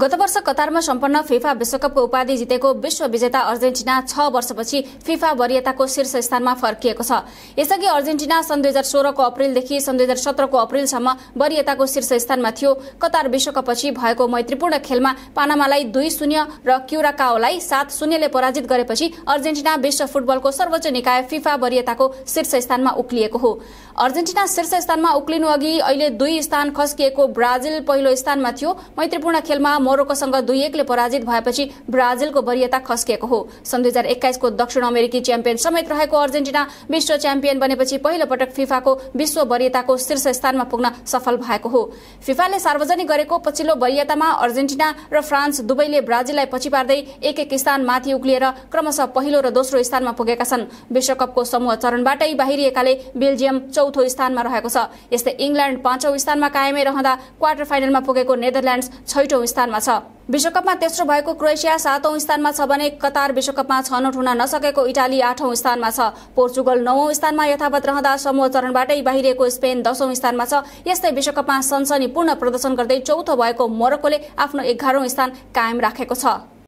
गत वर्ष कतारमा सम्पन्न फिफा विश्वकपको उपाधि जितेको विश्व विजेता अर्जेन्टिना छ वर्षपछि फिफा वरियताको शीर्ष स्थानमा फर्किएको छ यसअघि अर्जेन्टिना सन् दुई हजार सोह्रको अप्रेलदेखि सन् दुई हजार सत्रको अप्रेलसम्म वरियताको शीर्ष स्थानमा थियो कतार विश्वकपपछि भएको मैत्रीपूर्ण खेलमा पानामालाई दुई शून्य र क्युराकाओलाई सात शून्यले पराजित गरेपछि अर्जेन्टिना विश्व फुटबलको सर्वोच्च निकाय फिफा वरियताको शीर्ष स्थानमा उक्लिएको हो अर्जेन्टिना शीर्ष स्थानमा उक्लिनु अघि अहिले दुई स्थान खस्किएको ब्राजिल पहिलो स्थानमा थियो मैत्रीपूर्ण खेलमा मोरोकोसँग दुई एकले पराजित भएपछि ब्राजिलको वरियता खस्किएको हो सन् दुई हजार एक्काइसको दक्षिण अमेरिकी च्याम्पियन समेत रहेको अर्जेन्टिना विश्व च्याम्पियन बनेपछि पहिलो पटक फिफाको विश्व वरियताको शीर्ष स्थानमा पुग्न सफल भएको हो फिफाले सार्वजनिक गरेको पछिल्लो वरियतामा अर्जेन्टिना र फ्रान्स दुवैले ब्राजिललाई पछि पार्दै एक एक स्थान माथि उक्लिएर क्रमशः पहिलो र दोस्रो स्थानमा पुगेका छन् विश्वकपको समूह चरणबाटै बाहिरिएकाले बेल्जियम चौथो स्थानमा रहेको छ यस्तै इङ्ल्याण्ड पाँचौं स्थानमा कायमै रहँदा क्वार्टर फाइनलमा पुगेको नेदरल्याण्ड छैटौं स्थानमा स्थानमा छ विश्वकपमा तेस्रो भएको क्रोएसिया सातौं स्थानमा छ भने कतार विश्वकपमा छनौट हुन नसकेको इटाली आठौं स्थानमा छ पोर्चुगल नौं स्थानमा यथावत रहँदा समूह चरणबाटै बाहिरिएको स्पेन दशौं स्थानमा छ यस्तै विश्वकपमा सनसनीपूर्ण प्रदर्शन गर्दै चौथो भएको मोरक्कोले आफ्नो एघारौं स्थान कायम राखेको छ